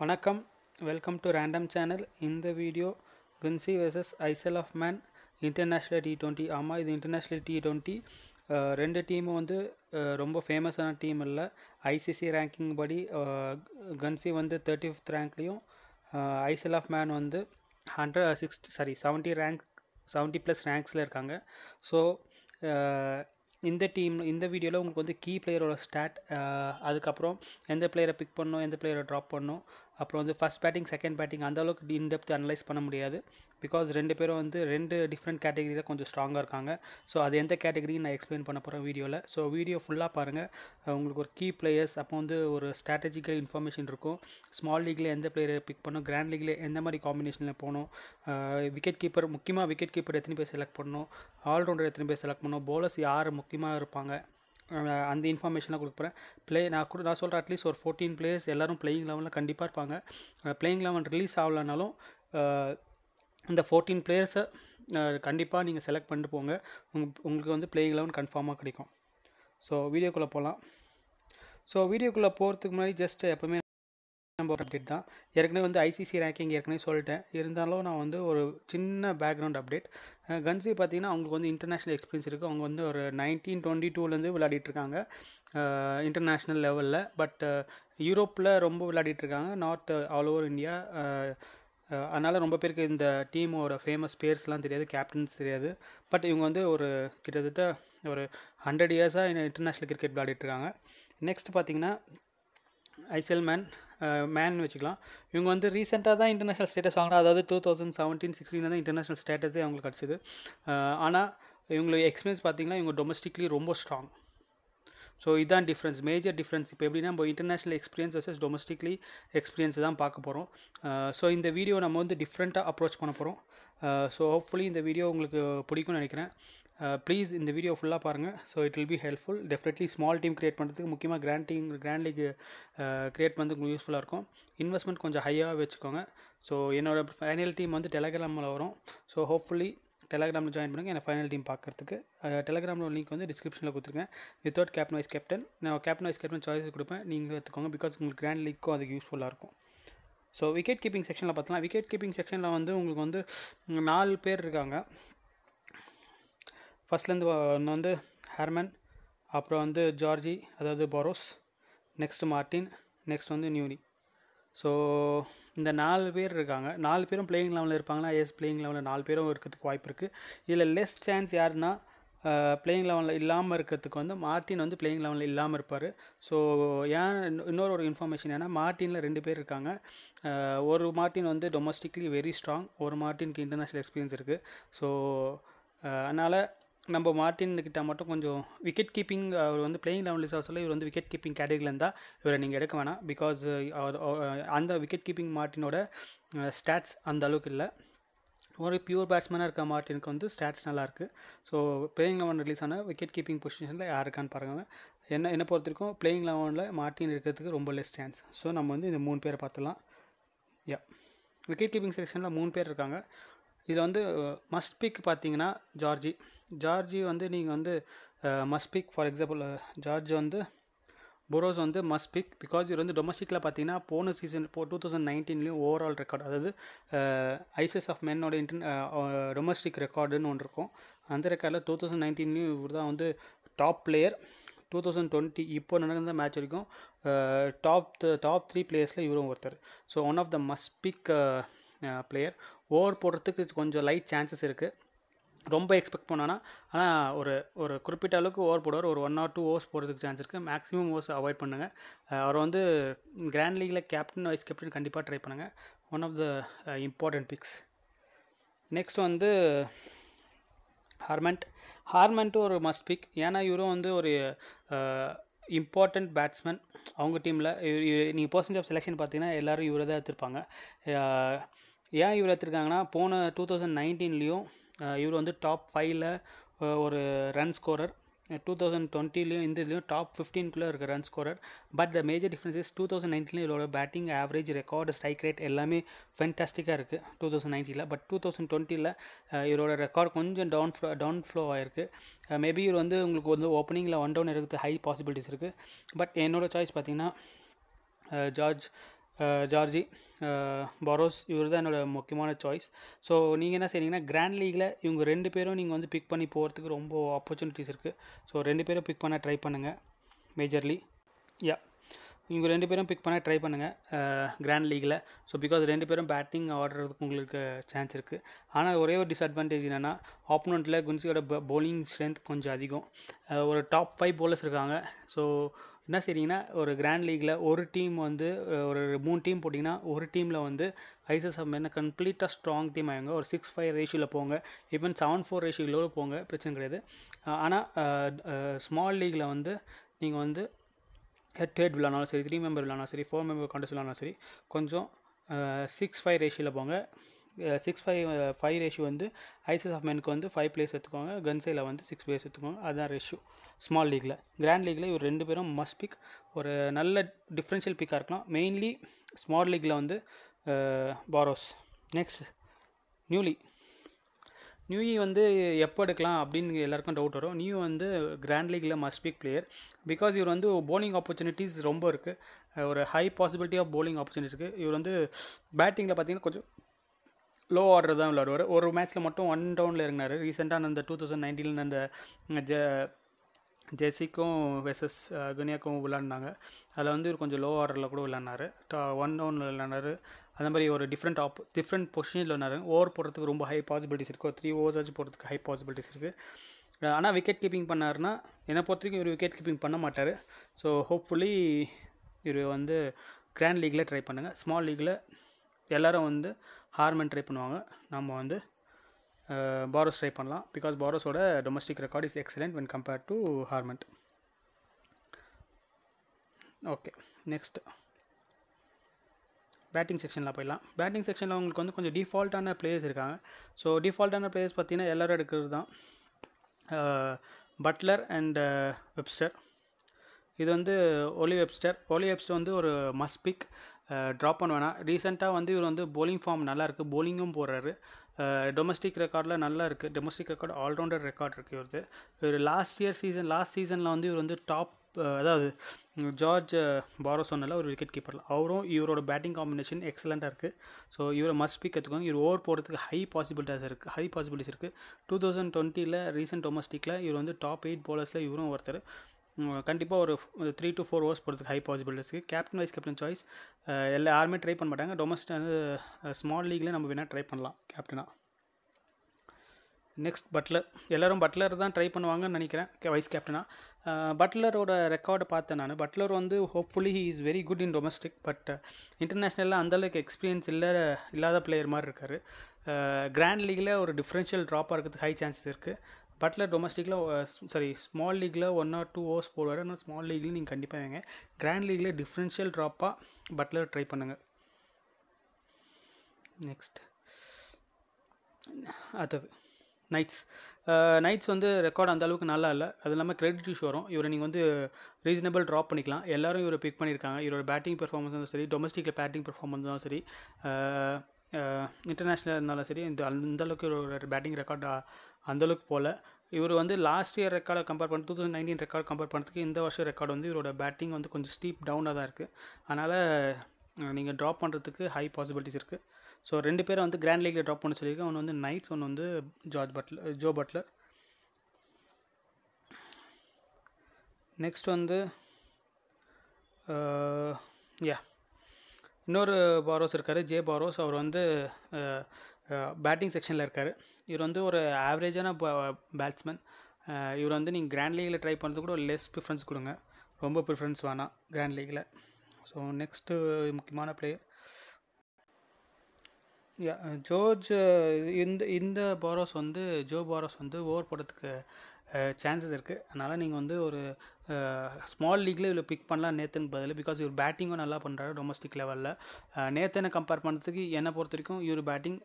வணக்கம் welcome to random channel இந்த video Guernsey versus Isle of Man international T twenty ஆமாம் இது international T twenty ரெண்டு டீமும் வந்து ரொம்ப ஃபேமஸான டீம் இல்லை ஐசிசி ரேங்கிங் படி கன்சி வந்து தேர்ட்டி ஃபிஃப்த் ரேங்க்லேயும் ஐசல் ஆஃப் மேன் வந்து hundred sixty sorry seventy rank seventy plus ரேங்க்ஸில் இருக்காங்க ஸோ இந்த டீம் இந்த வீடியோவில் உங்களுக்கு வந்து கீ பிளேயரோட ஸ்டாட் அதுக்கப்புறம் எந்த பிளேயரை பிக் பண்ணணும் எந்த பிளேயரை ட்ராப் பண்ணணும் அப்புறம் வந்து ஃபஸ்ட் பேட்டிங் செகண்ட் பேட்டிங் அந்தளவுக்கு இன்டெப்த் அனலைஸ் பண்ண முடியாது பிகாஸ் ரெண்டு பேரும் வந்து ரெண்டு டிஃப்ரெண்ட் கேட்டகரியில் கொஞ்சம் ஸ்ட்ராங்காக இருக்காங்க ஸோ அது எந்த கேட்டகரின்னு நான் எக்ஸ்பிளைன் பண்ண போகிறேன் வீடியோவில் ஸோ வீடியோ ஃபுல்லாக பாருங்கள் உங்களுக்கு ஒரு கீ பிளேயர்ஸ் அப்போ வந்து ஒரு ஸ்ட்ராட்டஜிக்கல் இன்ஃபர்மேஷன் இருக்கும் ஸ்மால் லீக்கில் எந்த பிளேயரை பிக் பண்ணும் கிராண்ட் லீக்கில் எந்த மாதிரி காம்பினேஷனில் போகணும் விக்கெட் கீப்பர் முக்கியமாக விக்கெட் கீப்பர் எத்தனை பேர் செலக்ட் பண்ணணும் ஆல்ரவுண்டர் எத்தனை பேர் செலக்ட் பண்ணணும் போலர்ஸ் யார் முக்கியமாக இருப்பாங்க அந்த இன்ஃபர்மேஷனாக கொடுக்குறேன் ப்ளே நான் கூட நான் சொல்கிறேன் அட்லீஸ்ட் ஒரு ஃபோர்டீன் பிளேயர்ஸ் எல்லோரும் பிளேயிங் லெவலில் கண்டிப்பாக இருப்பாங்க பிளேயிங் லெவன் ரிலீஸ் ஆகலனாலும் இந்த ஃபோர்டீன் பிளேயர்ஸை கண்டிப்பாக நீங்கள் செலக்ட் பண்ணிட்டு போங்க உங் உங்களுக்கு வந்து பிளேயிங் லெவன் கன்ஃபார்மாக கிடைக்கும் ஸோ வீடியோக்குள்ளே போகலாம் ஸோ வீடியோக்குள்ளே போகிறதுக்கு முன்னாடி ஜஸ்ட் எப்போவுமே நம்ம அப்டேட் தான் ஏற்கனவே வந்து ஐசிசி ரேங்கிங் ஏற்கனவே சொல்லிட்டேன் இருந்தாலும் நான் வந்து ஒரு சின்ன பேக்ரவுண்ட் அப்டேட் கன்சி பார்த்தீங்கன்னா அவங்களுக்கு வந்து இன்டர்நேஷ்னல் எக்ஸ்பீரியன்ஸ் இருக்குது அவங்க வந்து ஒரு நைன்டீன் டுவெண்ட்டி டூலேருந்து விளையாடிட்டுருக்காங்க இன்டர்நேஷ்னல் லெவலில் பட் யூரோப்பில் ரொம்ப விளையாடிட்டுருக்காங்க நார்த் ஆல் ஓவர் இந்தியா அதனால் ரொம்ப பேருக்கு இந்த டீமோட ஃபேமஸ் பேர்ஸ்லாம் தெரியாது கேப்டன்ஸ் தெரியாது பட் இவங்க வந்து ஒரு கிட்டத்தட்ட ஒரு ஹண்ட்ரட் இயர்ஸாக இன்டர்நேஷ்னல் கிரிக்கெட் விளையாடிட்டுருக்காங்க நெக்ஸ்ட் பார்த்தீங்கன்னா ஐசிஎல் மேன் மேன் வச்சுக்கலாம் இவங்க வந்து ரீசெண்டாக தான் இன்டர்நேஷ்னல் ஸ்டேட்டஸ் வாங்கினா அதாவது டூ தௌசண்ட் செவன்டீன் சிக்ஸ்டீன் தான் இன்டர்நேஷ்னல் ஸ்டேட்டஸே அவங்களுக்கு கிடச்சிது ஆனால் இவங்களுக்கு எக்ஸ்பீரியன்ஸ் பார்த்தீங்கன்னா இவங்க டொமஸ்டிக்லி ரொம்ப ஸ்ட்ராங் ஸோ இதுதான் டிஃப்ரென்ஸ் மேஜர் டிஃப்ரென்ஸ் இப்போ எப்படின்னா நம்ம international experience versus domestically experience தான் பார்க்க போகிறோம் ஸோ இந்த வீடியோ நம்ம வந்து டிஃப்ரெண்ட்டாக அப்ரோச் பண்ண போகிறோம் ஸோ ஹோப்ஃபுல்லி இந்த வீடியோ உங்களுக்கு பிடிக்கும்னு நினைக்கிறேன் ப்ளீஸ் uh, இந்த வீடியோ ஃபுல்லாக பாருங்கள் so it will be helpful definitely small team create பண்ணுறதுக்கு முக்கியமாக grand team grand league create பண்ணுறதுக்கு உங்களுக்கு யூஸ்ஃபுல்லாக இருக்கும் இன்வெஸ்ட்மெண்ட் கொஞ்சம் ஹையாக வச்சுக்கோங்க ஸோ என்னோடய ஃபைனல் டீம் வந்து டெலகிராமில் வரும் ஸோ ஹோப்ஃபுல்லி டெலகிராமில் ஜாயின் பண்ணுங்கள் என்னை ஃபைனல் டீம் பார்க்குறதுக்கு டெலகிராமில் லிங்க் வந்து டிஸ்கிரிப்ஷனில் கொடுத்துருக்கேன் வித்தவுட் கேப்டன் வைஸ் கேப்டன் நான் கேப்டன் வைஸ் கேப்டன் சாய்ஸ் கொடுப்பேன் நீங்கள் எடுத்துக்கோங்க பிகாஸ் உங்களுக்கு கிராண்ட் லீக்கும் அதுக்கு யூஸ்ஃபுல்லாக இருக்கும் ஸோ விக்கெட் கீப்பிங் செக்ஷனில் பார்த்தோம்னா விக்கெட் கீப்பிங் செக்ஷனில் வந்து உங்களுக்கு வந்து நாலு பேர் இருக்காங்க ஃபஸ்ட்லேருந்து ஒன்று வந்து ஹேர்மன் அப்புறம் வந்து ஜார்ஜி அதாவது பரோஸ் நெக்ஸ்ட்டு மார்ட்டின் நெக்ஸ்ட் வந்து நியூனி ஸோ இந்த நாலு பேர் இருக்காங்க நாலு பேரும் பிளேயிங் லெவலில் இருப்பாங்கன்னா எஸ் பிளேயிங் லெவலில் நாலு பேரும் இருக்கிறதுக்கு வாய்ப்பு இருக்குது இதில் லெஸ் சான்ஸ் யாருன்னா பிளேயிங் லெவலில் இல்லாமல் இருக்கிறதுக்கு வந்து மார்ட்டின் வந்து பிளேயிங் லெவலில் இல்லாமல் இருப்பார் ஸோ ஏன் இன்னொரு ஒரு இன்ஃபர்மேஷன் ஏன்னா மார்ட்டினில் ரெண்டு பேர் இருக்காங்க ஒரு மார்ட்டின் வந்து டொமஸ்டிக்லி வெரி ஸ்ட்ராங் ஒரு மார்ட்டினுக்கு இன்டர்நேஷ்னல் எக்ஸ்பீரியன்ஸ் இருக்குது ஸோ அதனால் நம்ம மார்டின்கிட்ட மட்டும் கொஞ்சம் விக்கெட் கீப்பிங் அவர் வந்து பிளேயிங் லெவலில் சொல்ல இவர் வந்து விக்கெட் கீப்பிங் கேட்டகிரிலேருந்தா இருந்தால் இவரை நீங்கள் எடுக்க வேணாம் பிகாஸ் அந்த விக்கெட் கீப்பிங் மார்ட்டினோட ஸ்டாட்ஸ் அந்த அளவுக்கு இல்லை ஒரு பியூர் பேட்ஸ்மேனாக இருக்க மார்ட்டினுக்கு வந்து ஸ்டாட்ஸ் நல்லாயிருக்கு ஸோ பிளேயிங் லெவன் ரிலீஸ் ஆன விக்கெட் கீப்பிங் பொசிஷனில் யாருக்கான்னு பாருங்க என்ன என்னை பொறுத்த வரைக்கும் பிளேயிங் லெவனில் மார்ட்டின் இருக்கிறதுக்கு ரொம்ப லெஸ் சான்ஸ் ஸோ நம்ம வந்து இந்த மூணு பேரை பார்த்துலாம் யா விக்கெட் கீப்பிங் செக்ஷனில் மூணு பேர் இருக்காங்க இதில் வந்து மஸ்ட் பிக் பார்த்தீங்கன்னா ஜார்ஜி ஜார்ஜி வந்து நீங்கள் வந்து must pick for example George வந்து புரோஸ் வந்து மஸ்ட் பிக் பிகாஸ் இவர் வந்து டொமஸ்டிக்கில் பார்த்தீங்கன்னா போன சீசன் இப்போ டூ தௌசண்ட் நைன்டீன்லேயும் ஓவரால் ரெக்கார்டு அதாவது ஐசஸ் ஆஃப் மென்னோட இன்டர் டொமஸ்டிக் ரெக்கார்டுன்னு ஒன்று இருக்கும் அந்த ரெக்கார்டில் டூ தௌசண்ட் நைன்டீன்லேயும் இவர் தான் வந்து top player two thousand twenty இப்போ நடந்த மேட்ச் வரைக்கும் டாப் த டாப் த்ரீ பிளேயர்ஸில் இவரும் ஒருத்தர் so one of the must pick player over போடுறதுக்கு கொஞ்சம் லைட் சான்சஸ் இருக்குது ரொம்ப எக்ஸ்பெக்ட் பண்ணோன்னா ஆனால் ஒரு ஒரு குறிப்பிட்ட அளவுக்கு ஓவர் போடுவார் ஒரு ஒன் ஆர் டூ ஓவர்ஸ் போடுறதுக்கு சான்ஸ் இருக்குது மேக்ஸிமம் ஓவர்ஸ் அவாய்ட் பண்ணுங்கள் அவர் வந்து கிராண்ட் லீகில் கேப்டன் வைஸ் கேப்டன் கண்டிப்பாக ட்ரை பண்ணுங்கள் one of the important picks next வந்து ஹார்மெண்ட் ஹார்மெண்ட்டும் ஒரு மஸ்ட் பிக் ஏன்னா இவரும் வந்து ஒரு இம்பார்ட்டண்ட் பேட்ஸ்மேன் அவங்க டீமில் நீங்கள் பர்சன்டேஜ் ஆஃப் செலெக்ஷன் பார்த்தீங்கன்னா எல்லோரும் இவரை தான் எடுத்திருப்பாங்க ஏன் இவர் எடுத்திருக்காங்கன்னா போன டூ தௌசண்ட் நைன்டீன்லேயும் இவர் வந்து டாப் ஃபைவ்ல ஒரு ரன் ஸ்கோரர் டூ தௌசண்ட் டுவெண்ட்டிலையும் இந்த இதுலையும் டாப் ஃபிஃப்டீன்குள்ளே இருக்க run scorer but the major difference is two thousand நைன்டீன்லையும் இவரோட batting average record strike rate எல்லாமே ஃபென்டாஸ்டிக்காக இருக்குது டூ தௌசண்ட் நைன்ட்டியில் பட் டூ தௌசண்ட் டுவெண்ட்டியில் இவரோட ரெக்கார்ட் கொஞ்சம் டவுன் ஃப்ளோ டவுன் ஃப்ளோ ஆயிருக்கு மேபி இவர் வந்து உங்களுக்கு வந்து ஓப்பனிங்கில் ஒன் டவுன் இருக்குது ஹை பாசிபிலிட்டிஸ் இருக்குது பட் என்னோடய சாய்ஸ் பார்த்தீங்கன்னா ஜார்ஜ் ஜார்ஜி பரோஸ் இவர் தான் என்னோடய முக்கியமான சாய்ஸ் ஸோ நீங்கள் என்ன செய்கிறீங்கன்னா கிராண்ட் லீகில் இவங்க ரெண்டு பேரும் நீங்கள் வந்து பிக் பண்ணி போகிறதுக்கு ரொம்ப ஆப்பர்ச்சுனிட்டிஸ் இருக்குது ஸோ ரெண்டு பேரும் பிக் பண்ண ட்ரை பண்ணுங்கள் மேஜர்லி யா இவங்க ரெண்டு பேரும் பிக் பண்ண ட்ரை பண்ணுங்கள் கிராண்ட் லீகில் ஸோ பிகாஸ் ரெண்டு பேரும் பேட்டிங் ஆடுறதுக்கு உங்களுக்கு சான்ஸ் இருக்குது ஆனால் ஒரே ஒரு டிஸ்அட்வான்டேஜ் என்னென்னா ஆப்போனண்ட்டில் குன்சியோட பவுலிங் ஸ்ட்ரென்த் கொஞ்சம் அதிகம் uh, ஒரு டாப் ஃபைவ் போலர்ஸ் இருக்காங்க ஸோ என்ன செய்றீங்கன்னா ஒரு கிராண்ட் லீகில் ஒரு டீம் வந்து ஒரு மூணு டீம் போட்டிங்கன்னா ஒரு டீமில் வந்து ஐசஸ் என்ன கம்ப்ளீட்டாக ஸ்ட்ராங் டீம் ஆகிங்க ஒரு சிக்ஸ் ஃபைவ் ரேஷியோவில் போங்க ஈவன் செவன் ஃபோர் ரேஷியோவில் போங்க பிரச்சனை கிடையாது ஆனால் ஸ்மால் லீகில் வந்து நீங்கள் வந்து ஹெட் ஹெட் விளாட்னாலும் சரி த்ரீ மெம்பர் விளாட்னாலும் சரி ஃபோர் மெம்பர் கான்டெஸ்ட் விளாட்னாலும் சரி கொஞ்சம் சிக்ஸ் ஃபைவ் ரேஷியோவில் போங்க சிக்ஸ் ஃபைவ் ஃபைவ் ரேஷியோ வந்து ஐசஸ் ஆஃப் மென்க்கு வந்து ஃபைவ் பிளேஸ் எடுத்துக்கோங்க கன்சேல வந்து சிக்ஸ் பிளேஸ் எடுத்துக்கோங்க அதுதான் ரேஷியோ ஸ்மால் லீக்கில் கிராண்ட் லீக்கில் இவர் ரெண்டு பேரும் மஸ்ட் பிக் ஒரு நல்ல டிஃப்ரென்ஷியல் பிக்காக இருக்கலாம் மெயின்லி ஸ்மால் லீக்கில் வந்து பாரோஸ் நெக்ஸ்ட் நியூலி நியூயி வந்து எப்போ எடுக்கலாம் அப்படின்னு எல்லாருக்கும் டவுட் வரும் நியூ வந்து கிராண்ட் லீக்கில் மஸ்ட் பிக் பிளேயர் பிகாஸ் இவர் வந்து போலிங் ஆப்பர்ச்சுனிட்டிஸ் ரொம்ப இருக்குது ஒரு high possibility of bowling opportunity இருக்குது இவர் வந்து பேட்டிங்கில் பார்த்தீங்கன்னா கொஞ்சம் லோ ஆர்டர் தான் விளையாடுவார் ஒரு மேட்ச்சில் மட்டும் ஒன் டவுனில் இறங்கினார் ரீசெண்டாக அந்த டூ தௌசண்ட் நைன்டீனில் அந்த ஜ ஜெர்சிக்கும் வெசஸ் குனியாக்கும் விளாண்டாங்க அதில் வந்து இவர் கொஞ்சம் லோ ஆர்டரில் கூட விளாட்னார் ஒன் டவுனில் விளாட்னாரு அந்த மாதிரி ஒரு டிஃப்ரெண்ட் ஆப் டிஃப்ரெண்ட் பொசிஷனில் விளாண்டாரு ஓவர் போடுறதுக்கு ரொம்ப ஹை பாசிபிலிட்டிஸ் இருக்குது த்ரீ ஓவர்ஸ் ஆச்சு போகிறதுக்கு ஹை பாசிபிலிட்டிஸ் இருக்குது ஆனால் விக்கெட் கீப்பிங் பண்ணார்னா என்னை பொறுத்த வரைக்கும் இவர் விக்கெட் கீப்பிங் பண்ண மாட்டார் ஸோ ஹோப்ஃபுல்லி இவர் வந்து கிராண்ட் லீக்கில் ட்ரை பண்ணுங்கள் ஸ்மால் லீக்கில் எல்லோரும் வந்து ஹார்மன் ட்ரை பண்ணுவாங்க நம்ம வந்து பாரோஸ் ட்ரை பண்ணலாம் பிகாஸ் பாரோஸோட domestic record is excellent when compared to Harmeet okay next batting செக்ஷனில் போயிடலாம் பேட்டிங் செக்ஷனில் உங்களுக்கு வந்து கொஞ்சம் டிஃபால்ட்டான பிளேயர்ஸ் இருக்காங்க ஸோ டிஃபால்ட்டான பிளேயர்ஸ் பார்த்தீங்கன்னா எல்லோரும் எடுக்கிறது தான் பட்லர் அண்ட் வெப்ஸ்டர் இது வந்து ஒலி வெப்ஸ்டர் ஒலி வெப்ஸ்டர் வந்து ஒரு மஸ்பிக் ட்ராப் பண்ண வேணாம் ரீசெண்டாக வந்து இவர் வந்து போலிங் ஃபார்ம் நல்லா இருக்குது போலிங்கும் போடுறாரு டொமஸ்டிக் ரெக்கார்டில் நல்லா இருக்குது டொமஸ்டிக் ரெக்கார்டு ஆல்ரவுண்டர் ரெக்கார்ட் இருக்குது இவரது இவர் லாஸ்ட் இயர் சீசன் லாஸ்ட் சீசனில் வந்து இவர் வந்து டாப் அதாவது ஜார்ஜ் பாரோசோனில் ஒரு விக்கெட் கீப்பரில் அவரும் இவரோட பேட்டிங் காம்பினேஷன் எக்ஸலண்ட்டாக இருக்குது ஸோ இவரை மஸ்ட் பிக் எடுத்துக்கோங்க இவர் ஓவர் போடுறதுக்கு ஹை பாசிபிலிட்டிஸ் இருக்குது ஹை பாசிபிலிட்டிஸ் இருக்குது டூ தௌசண்ட் டுவெண்ட்டியில் ரீசெண்ட் டொமஸ்டிக்கில் இவர் வந்து டாப் எயிட் போலர்ஸில் இவரும் ஒருத்தர் கண்டிப்பாக ஒரு த்ரீ டு ஃபோர் ஹவர்ஸ் போகிறதுக்கு ஹை பாசிபிலிட்டிஸ்க்கு கேப்டன் வைஸ் கேப்டன் சாய்ஸ் எல்லா யாருமே ட்ரை பண்ண மாட்டாங்க டொமஸ்டிக் வந்து ஸ்மால் லீக்லேயே நம்ம வேணால் ட்ரை பண்ணலாம் கேப்டனாக நெக்ஸ்ட் பட்லர் எல்லோரும் பட்லர் தான் ட்ரை பண்ணுவாங்கன்னு நினைக்கிறேன் வைஸ் கேப்டனாக பட்லரோட ரெக்கார்டை பார்த்தேன் நான் பட்லர் வந்து hopefully he is very good in domestic but இன்டர்நேஷ்னலில் அந்தளவுக்கு எக்ஸ்பீரியன்ஸ் இல்லை இல்லாத பிளேயர் மாதிரி இருக்கார் கிராண்ட் லீகில் ஒரு டிஃப்ரென்ஷியல் ட்ராப்பாக இருக்கிறதுக்கு ஹை சான்சஸ் இருக்குது பட்லர் டொமஸ்டிக்கில் சாரி ஸ்மால் லீக்கில் ஒன் ஆர் டூ ஓவர்ஸ் போடுவார் ஆனால் ஸ்மால் லீக்லேயும் நீங்கள் கண்டிப்பாக வைங்க கிராண்ட் லீக்கில் டிஃப்ரென்ஷியல் ட்ராப்பாக பட்லர் ட்ரை பண்ணுங்கள் நெக்ஸ்ட் அடுத்தது நைட்ஸ் நைட்ஸ் வந்து ரெக்கார்ட் அந்த அளவுக்கு நல்லா இல்லை அது இல்லாமல் கிரெடிட் இஷ்யூ வரும் இவரை நீங்கள் வந்து ரீசனபிள் ட்ராப் பண்ணிக்கலாம் எல்லோரும் இவரை பிக் பண்ணியிருக்காங்க இவரோட பேட்டிங் பெர்ஃபார்மன்ஸ் இருந்தாலும் சரி டொமஸ்டிக்கில் பேட்டிங் பெர்ஃபார்மன்ஸ் இருந்தாலும் சரி இன்டர்நேஷ்னல் இருந்தாலும் சரி இந்த அந்த அளவுக்கு பேட்டிங் ரெக்கார்ட் அந்தளவுக்கு போல் இவர் வந்து லாஸ்ட் இயர் ரெக்கார்டை கம்பேர் பண்ணி two thousand nineteen record compare பண்ணுறதுக்கு இந்த வருஷம் ரெக்கார்டு வந்து இவரோட பேட்டிங் வந்து கொஞ்சம் ஸ்டீப் டவுனாக தான் இருக்குது அதனால் நீங்கள் ட்ராப் பண்ணுறதுக்கு ஹை பாசிபிலிட்டிஸ் இருக்குது ஸோ ரெண்டு பேரை வந்து கிராண்ட் லீக்கில் ட்ராப் பண்ண சொல்லியிருக்கேன் ஒன்று வந்து நைட்ஸ் ஒன்று வந்து George Buttler Joe Buttler next வந்து யா இன்னொரு பாரோஸ் இருக்கார் ஜே பாரோஸ் அவர் வந்து பேட்டிங் செக்ஷனில் இருக்கார் இவர் வந்து ஒரு ஆவரேஜான பேட்ஸ்மேன் இவர் வந்து நீங்கள் கிராண்ட் லீகில் ட்ரை பண்ணுறது கூட லெஸ் ப்ரிஃபரன்ஸ் கொடுங்க ரொம்ப ப்ரிஃபரன்ஸ் வேணாம் கிராண்ட் லீகில் ஸோ நெக்ஸ்ட்டு முக்கியமான பிளேயர் ஜோர்ஜ் இந்த இந்த பாரோஸ் வந்து ஜோ பாரோஸ் வந்து ஓவர் போடுறதுக்கு சான்சஸ் இருக்குது அதனால் நீங்கள் வந்து ஒரு ஸ்மால் லீக்ல இவ்வளோ பிக் பண்ணலாம் நேத்தன் பதில் பிகாஸ் இவர் பேட்டிங்கும் நல்லா பண்ணுறாரு டொமஸ்டிக் லெவலில் நேத்தனை கம்பேர் பண்ணுறதுக்கு என்னை பொறுத்த வரைக்கும் இவர் பேட்டிங்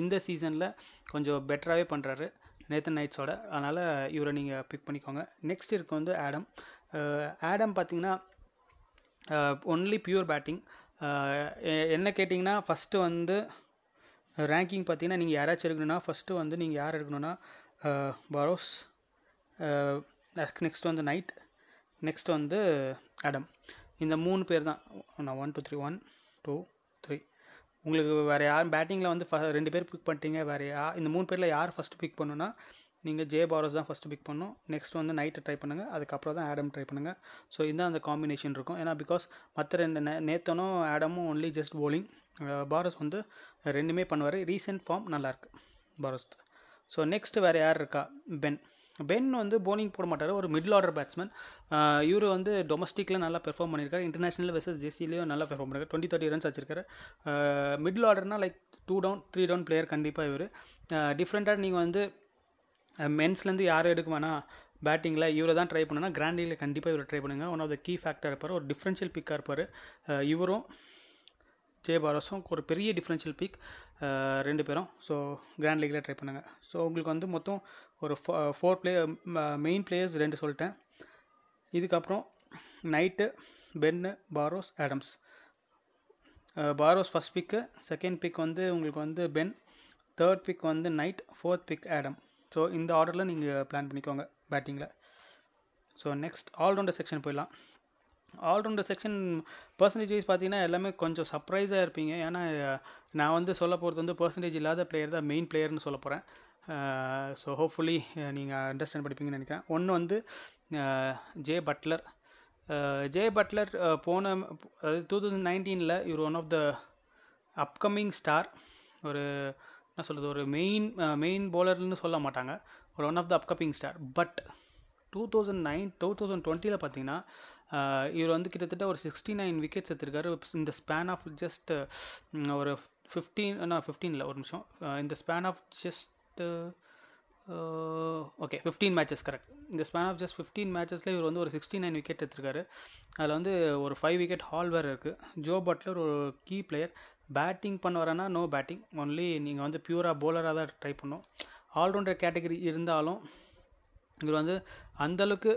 இந்த சீசனில் கொஞ்சம் பெட்டராகவே பண்ணுறாரு நேத்தன் நைட்ஸோட அதனால் இவரை நீங்கள் பிக் பண்ணிக்கோங்க நெக்ஸ்ட் இருக்கு வந்து ஆடம் ஆடம் பார்த்தீங்கன்னா ஒன்லி பியூர் பேட்டிங் என்ன கேட்டிங்கன்னா ஃபஸ்ட்டு வந்து ரேங்கிங் பார்த்தீங்கன்னா நீங்கள் யாராச்சும் இருக்கணும்னா ஃபஸ்ட்டு வந்து நீங்கள் யார் இருக்கணும்னா பரோஸ் நெக்ஸ்ட் வந்து நைட் நெக்ஸ்ட் வந்து அடம் இந்த மூணு பேர் தான் நான் one two three one two three உங்களுக்கு வேறு யார் பேட்டிங்கில் வந்து ஃப ரெண்டு பேர் பிக் பண்ணிட்டீங்க வேறு யா இந்த மூணு பேரில் யார் ஃபஸ்ட்டு பிக் பண்ணுன்னா நீங்கள் ஜே பாரஸ் தான் ஃபஸ்ட்டு பிக் பண்ணும் நெக்ஸ்ட் வந்து நைட்டு ட்ரை பண்ணுங்கள் அதுக்கப்புறம் தான் ஆடம் ட்ரை பண்ணுங்கள் ஸோ இதுதான் அந்த காம்பினேஷன் இருக்கும் ஏன்னா பிகாஸ் மற்ற ரெண்டு நே நேத்தனும் ஆடமும் ஒன்லி ஜஸ்ட் போலிங் பாரஸ் வந்து ரெண்டுமே பண்ணுவார் ரீசெண்ட் ஃபார்ம் நல்லாயிருக்கு பாரஸ் ஸோ நெக்ஸ்ட்டு வேறு யார் இருக்கா பென் பென் வந்து போலிங் போட மாட்டார் ஒரு மிடில் ஆர்டர் பேட்ஸ்மேன் இவர் வந்து டொமஸ்டிக்கில் நல்லா பெர்ஃபார்ம் பண்ணியிருக்காரு இன்டர்நேஷனல் வெர்சஸ் ஜெஸ்சிலையும் நல்லா பெர்ஃபார்ம் பண்ணியிருக்காரு டுவெண்ட்டி தேர்ட்டி ரன்ஸ் வச்சிருக்காரு மிடில் ஆர்டர்னால் like two down three down player கண்டிப்பாக இவர் டிஃப்ரெண்ட்டாக நீங்கள் வந்து மென்ஸ்லேருந்து யாரும் எடுக்க வேணாம் பேட்டிங்கில் இவரை தான் ட்ரை பண்ணுன்னா கிராண்டிங்கில் கண்டிப்பாக இவர் ட்ரை பண்ணுங்கள் one of the key factor இருப்பார் ஒரு டிஃப்ரென்ஷியல் பிக்காக இருப்பார் இவரும் ஜெயபாரஸும் ஒரு பெரிய டிஃப்ரென்ஷியல் பிக் ரெண்டு பேரும் ஸோ கிராண்ட் லீக்கில் ட்ரை பண்ணுங்கள் ஸோ உங்களுக்கு வந்து மொத்தம் ஒரு ஃபோர் பிளே மெயின் பிளேயர்ஸ் ரெண்டு சொல்லிட்டேன் இதுக்கப்புறம் Knight Ben Burrows Adams Burrows first pick second pick வந்து உங்களுக்கு வந்து பென் தேர்ட் பிக் வந்து Knight fourth pick Adam so இந்த ஆர்டரில் நீங்கள் பிளான் பண்ணிக்கோங்க பேட்டிங்கில் ஸோ நெக்ஸ்ட் ஆல்ரவுண்டர் செக்ஷன் போயிடலாம் ஆல்ரவுண்டர் செக்ஷன் பர்சன்டேஜ் வைஸ் பார்த்தீங்கன்னா எல்லாமே கொஞ்சம் சர்ப்ரைஸாக இருப்பீங்க ஏன்னா நான் வந்து சொல்ல போகிறது வந்து பர்சன்டேஜ் இல்லாத பிளேயர் தான் மெயின் பிளேயர்னு சொல்ல போகிறேன் ஸோ ஹோப்ஃபுல்லி நீங்கள் அண்டர்ஸ்டாண்ட் படிப்பீங்கன்னு நினைக்கிறேன் ஒன்று வந்து ஜே பட்லர் ஜே பட்லர் போன டூ தௌசண்ட் நைன்டீனில் இவர் one of the upcoming star ஒரு என்ன சொல்கிறது ஒரு மெயின் மெயின் போலர்னு சொல்ல மாட்டாங்க ஒரு one of the upcoming star but two thousand nine two thousand டுவெண்ட்டியில் பார்த்தீங்கன்னா இவர் வந்து கிட்டத்தட்ட ஒரு சிக்ஸ்டி நைன் விக்கெட்ஸ் எடுத்திருக்காரு இந்த ஸ்பேன் ஆஃப் ஜஸ்ட் ஒரு ஃபிஃப்டீன் நான் ஃபிஃப்டீனில் ஒரு நிமிஷம் இந்த span of just okay fifteen matches correct இந்த ஸ்பேன் ஆஃப் ஜஸ்ட் ஃபிஃப்டீன் மேட்சஸில் இவர் வந்து ஒரு சிக்ஸ்டி நைன் விக்கெட் எடுத்திருக்காரு அதில் வந்து ஒரு ஃபைவ் விக்கெட் ஹால் வேறு இருக்குது ஜோ பட்லர் ஒரு கீ பிளேயர் பேட்டிங் பண்ண வரேன்னா நோ பேட்டிங் ஒன்லி நீங்கள் வந்து பியூராக போலராக தான் ட்ரை பண்ணும் ஆல்ரவுண்டர் கேட்டகரி இருந்தாலும் இவர் வந்து அந்தளவுக்கு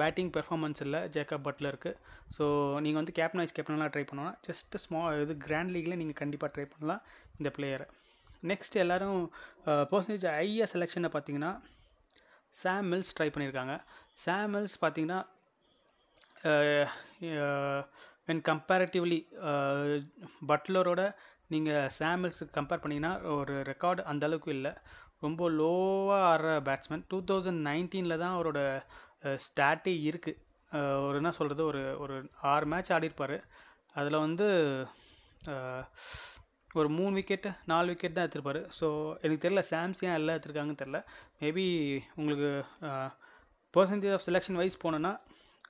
பேட்டிங் பெர்ஃபார்மன்ஸ் இல்லை ஜேக்கப் பட்லருக்கு ஸோ நீங்கள் வந்து கேப்டன் வைஸ் கேப்டனெலாம் ட்ரை பண்ணோன்னா ஜஸ்ட்டு ஸ்மா இது கிராண்ட் லீக்கில் நீங்கள் கண்டிப்பாக ட்ரை பண்ணலாம் இந்த பிளேயரை நெக்ஸ்ட் எல்லோரும் பர்சன்டேஜ் ஐயா செலெக்ஷனை பார்த்தீங்கன்னா சாம் மில்ஸ் ட்ரை பண்ணியிருக்காங்க சாம் மில்ஸ் பார்த்தீங்கன்னா வென் கம்பேரட்டிவ்லி பட்லரோட நீங்கள் சாம் மில்ஸுக்கு கம்பேர் பண்ணிங்கன்னா ஒரு ரெக்கார்டு அந்தளவுக்கு இல்லை ரொம்ப லோவாக ஆடுற பேட்ஸ்மேன் டூ தௌசண்ட் நைன்டீனில் தான் அவரோட ஸ்டாட்டே இருக்குது ஒரு என்ன சொல்கிறது ஒரு ஒரு ஆறு மேட்ச் ஆடிருப்பார் அதில் வந்து ஒரு மூணு விக்கெட்டு நாலு விக்கெட் தான் எடுத்திருப்பார் ஸோ எனக்கு தெரில சாம்ஸ் ஏன் எல்லாம் எடுத்திருக்காங்கன்னு தெரில மேபி உங்களுக்கு பர்சன்டேஜ் ஆஃப் செலெக்ஷன் வைஸ் போனோன்னா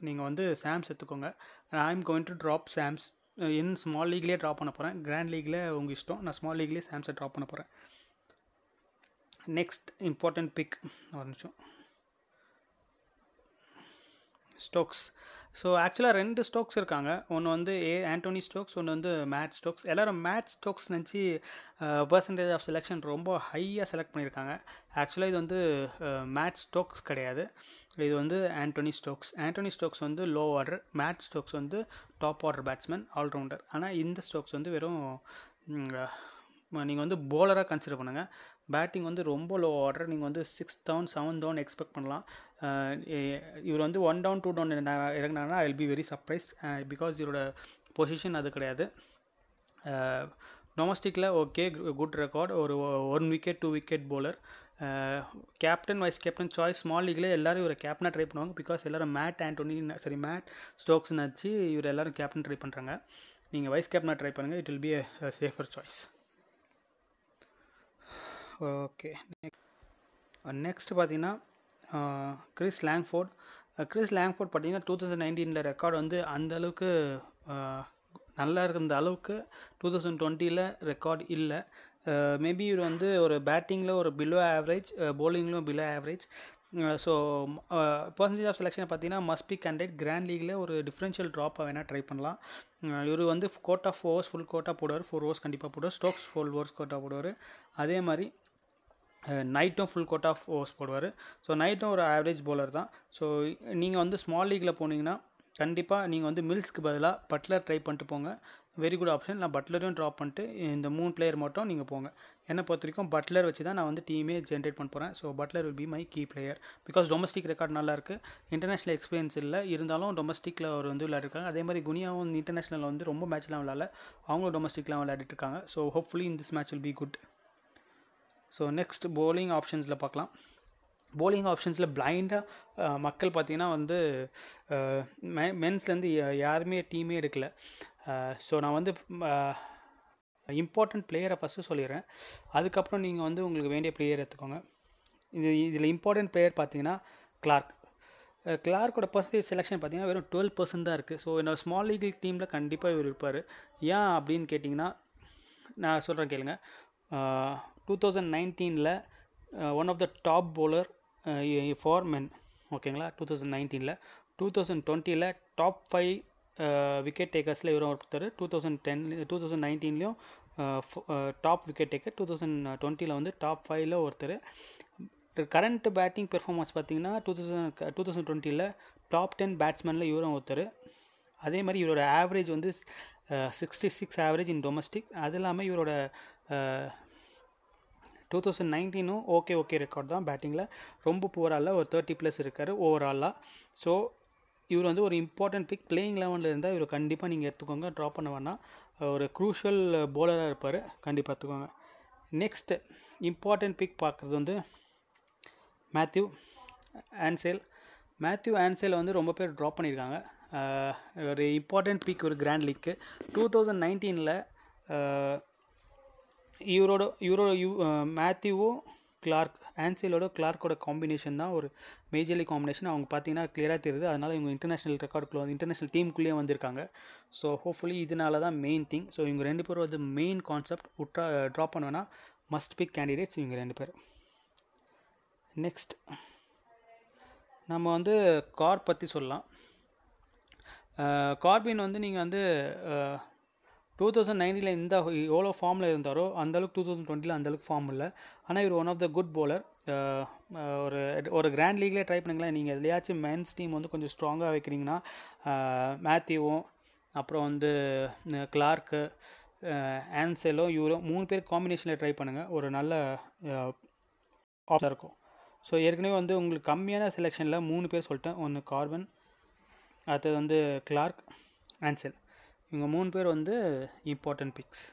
நீங்கள் வந்து சாம்ஸ் எடுத்துக்கோங்க I am going to drop Sams in small லீக்லேயே ட்ராப் பண்ண போகிறேன் கிராண்ட் லீக்கில் உங்கள் இஷ்டம் நான் ஸ்மால் லீக்லேயே சாம்ஸை ட்ராப் பண்ண போகிறேன் நெக்ஸ்ட் இம்பார்ட்டண்ட் பிக் ஒரு ஸ்டோக்ஸ் ஸோ ஆக்சுவலாக ரெண்டு ஸ்டோக்ஸ் இருக்காங்க ஒன்று வந்து ஏ ஆண்டோனி ஸ்டோக்ஸ் ஒன்று வந்து மேட் ஸ்டோக்ஸ் எல்லோரும் மேட் ஸ்டோக்ஸ் நினச்சி பர்சன்டேஜ் ஆஃப் செலெக்ஷன் ரொம்ப ஹையாக செலக்ட் பண்ணியிருக்காங்க ஆக்சுவலாக இது வந்து மேட் ஸ்டோக்ஸ் கிடையாது இது வந்து ஆண்டோனி ஸ்டோக்ஸ் ஆண்டோனி ஸ்டோக்ஸ் வந்து லோ ஆர்டர் மேட் ஸ்டோக்ஸ் வந்து டாப் ஆர்டர் பேட்ஸ்மேன் ஆல்ரவுண்டர் ஆனால் இந்த ஸ்டோக்ஸ் வந்து வெறும் நீங்கள் வந்து போலராக கன்சிடர் பண்ணுங்கள் பேட்டிங் வந்து ரொம்ப லோ ஆர்டர் நீங்கள் வந்து six down seven down expect பண்ணலாம் இவர் வந்து ஒன் டவுன் டூ டவுன் இறங்கினாங்கன்னா I will be very surprise because இவரோட பொசிஷன் அது கிடையாது டொமஸ்டிக்கில் ஓகே குட் ரெக்கார்ட் ஒரு one wicket two wicket bowler captain vice captain choice small லீக்ல எல்லாரும் இவரை கேப்டனாக ட்ரை பண்ணுவாங்க பிகாஸ் எல்லோரும் மேட் ஆண்டோனி சரி மேட் ஸ்டோக்ஸ்னு வச்சு இவர் எல்லோரும் கேப்டன் ட்ரை பண்ணுறாங்க நீங்கள் வைஸ் கேப்டனாக ட்ரை பண்ணுங்கள் it will be a safer choice okay next பார்த்தீங்கன்னா கிறிஸ் லேங்ஃபோர்ட் கிறிஸ் லேங்ஃபோர்ட் பார்த்தீங்கன்னா டூ தௌசண்ட் நைன்டீனில் ரெக்கார்டு வந்து அந்த அளவுக்கு நல்லா இருந்த அளவுக்கு டூ தௌசண்ட் டுவெண்ட்டியில் ரெக்கார்ட் இல்லை மேபி இவர் வந்து ஒரு பேட்டிங்கில் ஒரு பிலோ ஆவரேஜ் போலிங்லும் below average so percentage of செலெக்ஷனை பார்த்தீங்கன்னா மஸ்ட் பி கேண்டிடேட் கிராண்ட் லீகில் ஒரு டிஃப்ரென்ஷியல் ட்ராப்பாக வேணால் ட்ரை பண்ணலாம் இவர் வந்து கோட் ஆஃப் ஓவர்ஸ் ஃபுல் கோட்டாக போடுவார் ஃபோர் ஓவர்ஸ் கண்டிப்பாக போடுவார் ஸ்டோக்ஸ் ஃபோல் ஓவர்ஸ் கோட்டாக போடுவார் அதே மாதிரி நைட்டும் ஃபுல் கோட் ஆஃப் ஓவர்ஸ் போடுவார் ஸோ நைட்டும் ஒரு ஆவரேஜ் போலர் தான் ஸோ நீங்கள் வந்து ஸ்மால் லீக்கில் போனீங்கன்னா கண்டிப்பாக நீங்கள் வந்து மில்ஸ்க்கு பதிலாக பட்லர் ட்ரை பண்ணிட்டு போங்க வெரி குட் ஆப்ஷன் நான் பட்லரையும் ட்ராப் பண்ணிட்டு இந்த மூணு பிளேயர் மட்டும் நீங்கள் போங்க என்னை பொறுத்த வரைக்கும் பட்லர் வச்சு தான் நான் வந்து டீமே ஜென்ரேட் பண்ண போகிறேன் so Butler will be my key player because domestic record நல்லா இருக்குது இன்டர்நேஷ்னல் எக்ஸ்பீரியன்ஸ் இல்லை இருந்தாலும் டொமஸ்டிக்கில் அவர் வந்து விளையாடிருக்காங்க அதே மாதிரி குனியாவும் இன்டர்நேஷனலில் வந்து ரொம்ப மேட்ச்லாம் விளையாடல அவங்களும் டொமஸ்டிக்லாம் விளையாடிட்டு இருக்காங்க so hopefully in this match will be good so next bowling ஆப்ஷன்ஸில் பார்க்கலாம் போலிங் ஆப்ஷன்ஸில் பிளைண்டாக மக்கள் பார்த்திங்கன்னா வந்து மெ மென்ஸ்லேருந்து யாருமே டீமே எடுக்கலை ஸோ நான் வந்து இம்பார்ட்டண்ட் பிளேயரை ஃபஸ்ட்டு சொல்லிடுறேன் அதுக்கப்புறம் நீங்கள் வந்து உங்களுக்கு வேண்டிய பிளேயர் எடுத்துக்கோங்க இது இதில் இம்பார்ட்டண்ட் பிளேயர் பார்த்தீங்கன்னா கிளார்க் கிளார்க்கோட பர்சன்டேஜ் செலெக்ஷன் பார்த்தீங்கன்னா வெறும் டுவெல் பர்சன்ட் தான் இருக்குது ஸோ என்னோடய ஸ்மால் லீக் டீமில் கண்டிப்பாக இவர் இருப்பார் ஏன் அப்படின்னு கேட்டிங்கன்னா நான் சொல்கிறேன் கேளுங்க டூ தௌசண்ட் நைன்டீனில் one of the top bowler for men ஓகேங்களா டூ தௌசண்ட் நைன்டீனில் டூ தௌசண்ட் டுவெண்ட்டியில் டாப் ஃபைவ் விக்கெட் டேக்கர்ஸில் இவரும் ஒருத்தர் two thousand ten two thousand நைன்டீன்லேயும் top wicket taker two thousand டுவெண்ட்டியில் வந்து டாப் ஃபைவ்ல ஒருத்தர் கரண்ட் பேட்டிங் பெர்ஃபார்மன்ஸ் பார்த்தீங்கன்னா டூ தௌசண்ட் டூ தௌசண்ட் டுவெண்ட்டியில் டாப் டென் பேட்ஸ்மேனில் இவரும் ஒருத்தர் அதே மாதிரி இவரோட ஆவரேஜ் வந்து sixty six average in domestic அது இல்லாமல் இவரோட uh, டூ தௌசண்ட் நைன்டீனும் ஓகே ஓகே ரெக்கார்ட் தான் பேட்டிங்கில் ரொம்ப புவரால் ஒரு தேர்ட்டி ப்ளஸ் இருக்கார் ஓவராலாக ஸோ இவர் வந்து ஒரு இம்பார்ட்டன்ட் பிக் பிளேயிங் லெவனில் இருந்தால் இவர் கண்டிப்பாக நீங்கள் எடுத்துக்கோங்க ட்ராப் பண்ண வேணாம் ஒரு க்ரூஷியல் போலராக இருப்பார் கண்டிப்பாக எடுத்துக்கோங்க நெக்ஸ்ட்டு இம்பார்ட்டன்ட் பிக் பார்க்குறது வந்து மேத்யூ ஆன்சேல் மேத்யூ ஆன்சேல் வந்து ரொம்ப பேர் ட்ராப் பண்ணியிருக்காங்க ஒரு இம்பார்ட்டன்ட் பிக் ஒரு கிராண்ட் லீக்கு டூ தௌசண்ட் நைன்டீனில் இவரோட இவரோட யூ மேத்யூவோ கிளார்க் ஆன்சிலோட கிளார்க்கோட காம்பினேஷன் தான் ஒரு மேஜர்லி காம்பினேஷன் அவங்க பார்த்தீங்கன்னா கிளியராக தெரியுது அதனால் இவங்க இன்டர்நேஷனல் ரெக்கார்டுக்குள்ளே வந்து இன்டர்நேஷனல் டீமுக்குள்ளேயே வந்திருக்காங்க ஸோ ஹோப்ஃபுல்லி இதனால தான் மெயின் திங் ஸோ இவங்க ரெண்டு பேரும் வந்து மெயின் கான்செப்ட் உட்ரா ட்ராப் பண்ணுவேன்னா மஸ்ட் பிக் கேண்டிடேட்ஸ் இவங்க ரெண்டு பேர் நெக்ஸ்ட் நம்ம வந்து கார் பற்றி சொல்லலாம் கார்பின் வந்து நீங்கள் வந்து டூ தௌசண்ட் நைன்டீனில் இந்த எவ்வளோ ஃபார்மில் இருந்தாரோ அந்தளவுக்கு டூ தௌசண்ட் டுவெண்ட்டியில் அந்தளவுக்கு ஃபார்ம் இல்லை ஆனால் இவர் one of the good bowler ஒரு ஒரு கிராண்ட் லீக்லேயே ட்ரை பண்ணுங்களேன் நீங்கள் எதுலையாச்சும் மென்ஸ் டீம் வந்து கொஞ்சம் ஸ்ட்ராங்காக வைக்கிறீங்கன்னா மேத்யூவும் அப்புறம் வந்து கிளார்க்கு ஆன்செலோ யூரோ மூணு பேர் காம்பினேஷனில் ட்ரை பண்ணுங்கள் ஒரு நல்ல ஆப்ஷன் இருக்கும் ஸோ ஏற்கனவே வந்து உங்களுக்கு கம்மியான செலெக்ஷனில் மூணு பேர் சொல்லிட்டேன் ஒன்று கார்பன் அடுத்தது வந்து கிளார்க் ஆன்செல் இவங்க மூணு பேர் வந்து இம்பார்ட்டன்ட் பிக்ஸ்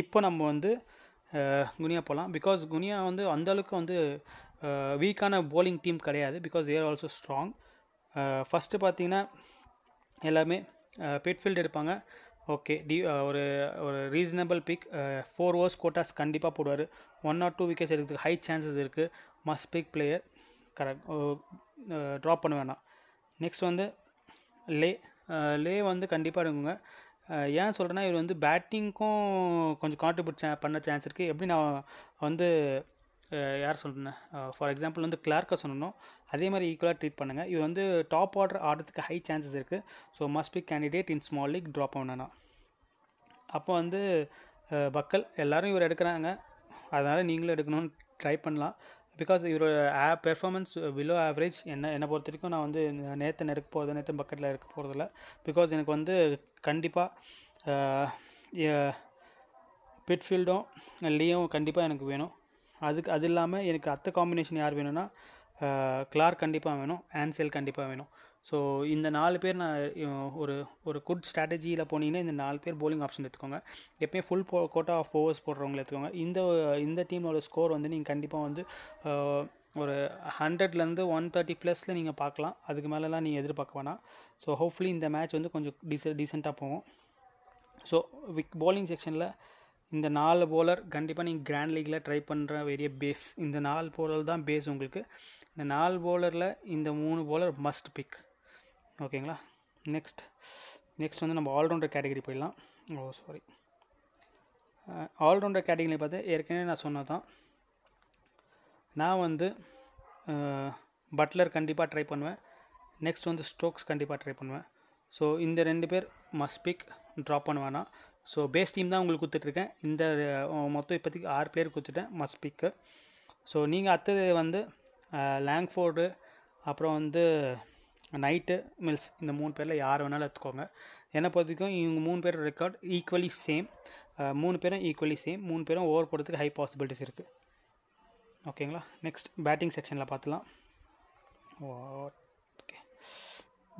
இப்போ நம்ம வந்து குனியா போகலாம் பிகாஸ் குனியா வந்து அந்தளவுக்கு வந்து வீக்கான போலிங் டீம் கிடையாது because are also strong first பார்த்தீங்கன்னா எல்லாமே பெட்ஃபீல்டு இருப்பாங்க ஓகே டி ஒரு ஒரு reasonable pick four overs quotas கண்டிப்பாக போடுவார் ஒன் ஆர் டூ விக்கெட்ஸ் எடுக்கிறதுக்கு ஹை சான்சஸ் இருக்குது must pick player correct drop பண்ண வேணாம் நெக்ஸ்ட் வந்து லே லே வந்து கண்டிப்பாக இருக்குங்க ஏன் சொல்கிறேன்னா இவர் வந்து பேட்டிங்க்கும் கொஞ்சம் கான்ட்ரிபியூட் சே பண்ண சான்ஸ் இருக்குது எப்படி நான் வந்து யார் சொல்கிறேன் ஃபார் எக்ஸாம்பிள் வந்து கிளார்க்கை சொல்லணும் அதே மாதிரி ஈக்குவலாக ட்ரீட் பண்ணுங்கள் இவர் வந்து டாப் ஆர்டர் ஆடுறதுக்கு ஹை சான்சஸ் இருக்குது so must be candidate in small league drop ஆகணும்னா அப்போ வந்து பக்கல் எல்லோரும் இவர் எடுக்கிறாங்க அதனால் நீங்களும் எடுக்கணும்னு ட்ரை பண்ணலாம் பிகாஸ் இவரோட ஆ பெர்ஃபார்மன்ஸ் பிலோ ஆவரேஜ் என்ன என்னை பொறுத்த வரைக்கும் நான் வந்து நேற்று நெருக்க போகிறது நேற்று பக்கெட்டில் இருக்க போகிறதில்ல பிகாஸ் எனக்கு வந்து கண்டிப்பாக பிட்ஃபீல்டும் லியும் கண்டிப்பாக எனக்கு வேணும் அதுக்கு அது இல்லாமல் எனக்கு அத்த காம்பினேஷன் யார் வேணும்னா கிளார்க் கண்டிப்பாக வேணும் ஆன்செல் கண்டிப்பாக வேணும் ஸோ இந்த நாலு பேர் நான் ஒரு ஒரு குட் ஸ்ட்ராட்டஜியில் போனீங்கன்னா இந்த நாலு பேர் போலிங் ஆப்ஷன் எடுத்துக்கோங்க எப்பயும் ஃபுல் போ கோட்டா ஆஃப் ஓவர்ஸ் போடுறவங்களை எடுத்துக்கோங்க இந்த இந்த டீமோட ஸ்கோர் வந்து நீங்கள் கண்டிப்பாக வந்து ஒரு ஹண்ட்ரட்லேருந்து ஒன் தேர்ட்டி ப்ளஸில் நீங்கள் பார்க்கலாம் அதுக்கு மேலெலாம் நீங்கள் எதிர்பார்க்க வேணாம் ஸோ ஹோப்ஃபுல்லி இந்த மேட்ச் வந்து கொஞ்சம் டீச டீசெண்டாக போகும் ஸோ விக் போலிங் செக்ஷனில் இந்த நாலு போலர் கண்டிப்பாக நீங்கள் கிராண்ட் லீக்கில் ட்ரை பண்ணுற வெரிய பேஸ் இந்த நாலு போலர் தான் பேஸ் உங்களுக்கு இந்த நாலு போலரில் இந்த மூணு போலர் மஸ்ட் பிக் ஓகேங்களா நெக்ஸ்ட் நெக்ஸ்ட் வந்து நம்ம ஆல்ரவுண்டர் கேட்டகரி போயிடலாம் ஓ சாரி ஆல்ரவுண்டர் கேட்டகரி பார்த்து ஏற்கனவே நான் சொன்னதான் நான் வந்து பட்லர் கண்டிப்பாக ட்ரை பண்ணுவேன் நெக்ஸ்ட் வந்து ஸ்ட்ரோக்ஸ் கண்டிப்பாக ட்ரை பண்ணுவேன் ஸோ இந்த ரெண்டு பேர் மஸ்ட் பிக் ட்ராப் பண்ணுவேன்னா ஸோ பேஸ் டீம் தான் உங்களுக்கு கொடுத்துட்ருக்கேன் இந்த மொத்தம் இப்போதைக்கு ஆறு பிளேயர் கொடுத்துட்டேன் மஸ்ட் பிக்கு ஸோ நீங்கள் அடுத்தது வந்து லேங்ஃபோர்டு அப்புறம் வந்து நைட்டு மில்ஸ் இந்த மூணு பேரில் யார் வேணாலும் எடுத்துக்கோங்க என்னை பொறுத்த இவங்க மூணு பேர் ரெக்கார்ட் ஈக்குவலி சேம் மூணு பேரும் ஈக்குவலி சேம் மூணு பேரும் ஓவர் போடுறதுக்கு ஹை பாசிபிலிட்டிஸ் இருக்குது ஓகேங்களா நெக்ஸ்ட் பேட்டிங் செக்ஷனில் பார்த்துலாம் ஓகே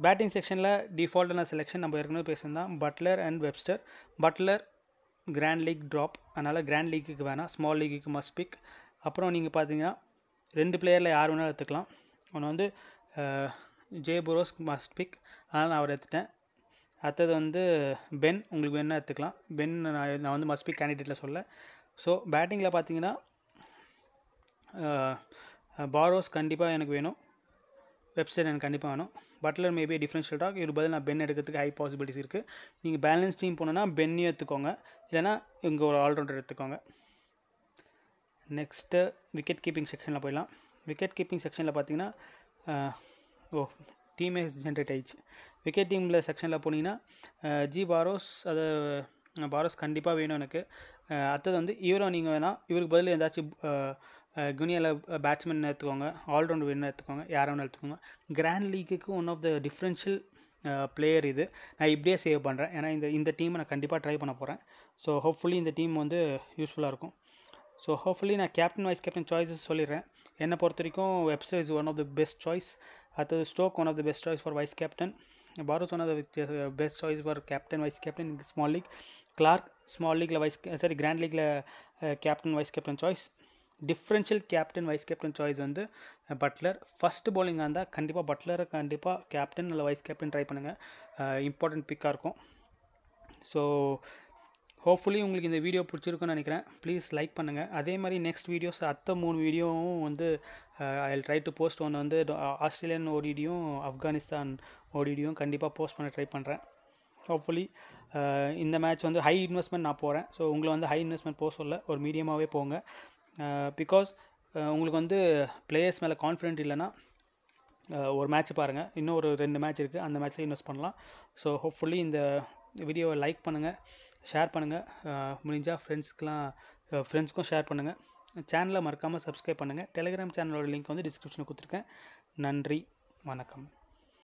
பேட்டிங் செக்ஷனில் டிஃபால்ட்டான செலெக்ஷன் நம்ம ஏற்கனவே பேசியிருந்தோம் Butler and Webster Butler grand league drop அதனால் கிராண்ட் லீக்குக்கு வேணாம் ஸ்மால் லீக்குக்கு மஸ்ட் பிக் அப்புறம் நீங்கள் பார்த்தீங்கன்னா ரெண்டு பிளேயரில் யார் வேணாலும் எடுத்துக்கலாம் ஒன்று வந்து ஜே புரோஸ் மஸ்ட் பிக் அதனால் நான் அவர் எடுத்துட்டேன் அடுத்தது வந்து பென் உங்களுக்கு வேணால் எடுத்துக்கலாம் பென் நான் நான் வந்து மஸ்ட் பிக் கேண்டிடேட்டில் சொல்ல ஸோ பேட்டிங்கில் பார்த்தீங்கன்னா பாரோஸ் கண்டிப்பாக எனக்கு வேணும் வெப்சைட் எனக்கு கண்டிப்பாக வேணும் பட்லர் மேபி டிஃப்ரென்ஷியல் டாக் இது பதில் நான் பென் எடுக்கிறதுக்கு ஹை பாசிபிலிட்டிஸ் இருக்குது நீங்கள் பேலன்ஸ் டீம் போனோன்னா பென்னையும் எடுத்துக்கோங்க இல்லைனா இங்கே ஒரு ஆல்ரவுண்டர் எடுத்துக்கோங்க நெக்ஸ்ட்டு விக்கெட் கீப்பிங் செக்ஷனில் போயிடலாம் விக்கெட் கீப்பிங் செக்ஷனில் பார்த்தீங்கன்னா ஓ டீமே ஜென்ரேட் ஆயிடுச்சு விக்கெட் டீமில் செக்ஷனில் போனீங்கன்னா ஜி பாரோஸ் அதை பாரோஸ் கண்டிப்பாக வேணும் எனக்கு அடுத்தது வந்து இவரும் நீங்கள் வேணால் இவருக்கு பதில் ஏதாச்சும் குனியில் பேட்ஸ்மேன் எடுத்துக்கோங்க ஆல்ரவுண்டர் வேணும் எடுத்துக்கோங்க யார் வேணும் எடுத்துக்கோங்க கிராண்ட் லீக்குக்கு one of the differential player இது நான் இப்படியே சேவ் பண்ணுறேன் ஏன்னா இந்த இந்த டீமை நான் கண்டிப்பாக ட்ரை பண்ண போகிறேன் ஸோ ஹோப்ஃபுல்லி இந்த டீம் வந்து யூஸ்ஃபுல்லாக இருக்கும் ஸோ ஹோப்ஃபுல்லி நான் கேப்டன் வைஸ் கேப்டன் சாய்ஸஸ் சொல்லிடுறேன் என்னை பொறுத்த வரைக்கும் is one of the best choice அடுத்தது Stoke one of the best choice for vice captain Bharat one of the best choice for captain vice captain small league Clarke small லீக்ல vice sorry grand லீக்கில் captain vice captain choice differential captain vice captain choice வந்து Butler first பவுலிங்காக இருந்தால் கண்டிப்பாக பட்லரை கண்டிப்பாக captain இல்லை vice captain try பண்ணுங்கள் இம்பார்ட்டண்ட் பிக்காக இருக்கும் ஸோ ஹோப்ஃபுல்லி உங்களுக்கு இந்த வீடியோ பிடிச்சிருக்குன்னு நினைக்கிறேன் ப்ளீஸ் லைக் பண்ணுங்கள் அதே மாதிரி நெக்ஸ்ட் வீடியோஸ் அத்த மூணு வீடியோவும் வந்து ஐ ட்ரை டு போஸ்ட் ஒன்று வந்து ஆஸ்திரேலியன் ஓடிடியும் ஆப்கானிஸ்தான் ஓடிடியும் கண்டிப்பாக போஸ்ட் பண்ண ட்ரை பண்ணுறேன் ஹோப்ஃபுல்லி இந்த மேட்ச் வந்து ஹை இன்வெஸ்ட்மெண்ட் நான் போகிறேன் ஸோ உங்களை வந்து ஹை இன்வெஸ்ட்மெண்ட் போக சொல்ல ஒரு மீடியமாகவே போங்க பிகாஸ் uh, uh, உங்களுக்கு வந்து பிளேயர்ஸ் மேலே கான்ஃபிடென்ட் இல்லைன்னா uh, ஒரு மேட்ச் பாருங்கள் இன்னும் ஒரு ரெண்டு மேட்ச் இருக்குது அந்த மேட்ச்சில் இன்வெஸ்ட் பண்ணலாம் ஸோ ஹோப்ஃபுல்லி இந்த வீடியோவை லைக் பண்ணுங்கள் ஷேர் பண்ணுங்கள் முடிஞ்சால் ஃப்ரெண்ட்ஸ்க்கெலாம் ஃப்ரெண்ட்ஸ்க்கும் ஷேர் பண்ணுங்கள் சேனலை மறக்காமல் சப்ஸ்கிரைப் பண்ணுங்கள் டெலிகிராம் சேனலோட லிங்க் வந்து டிஸ்கிரிப்ஷனில் கொடுத்துருக்கேன் நன்றி வணக்கம்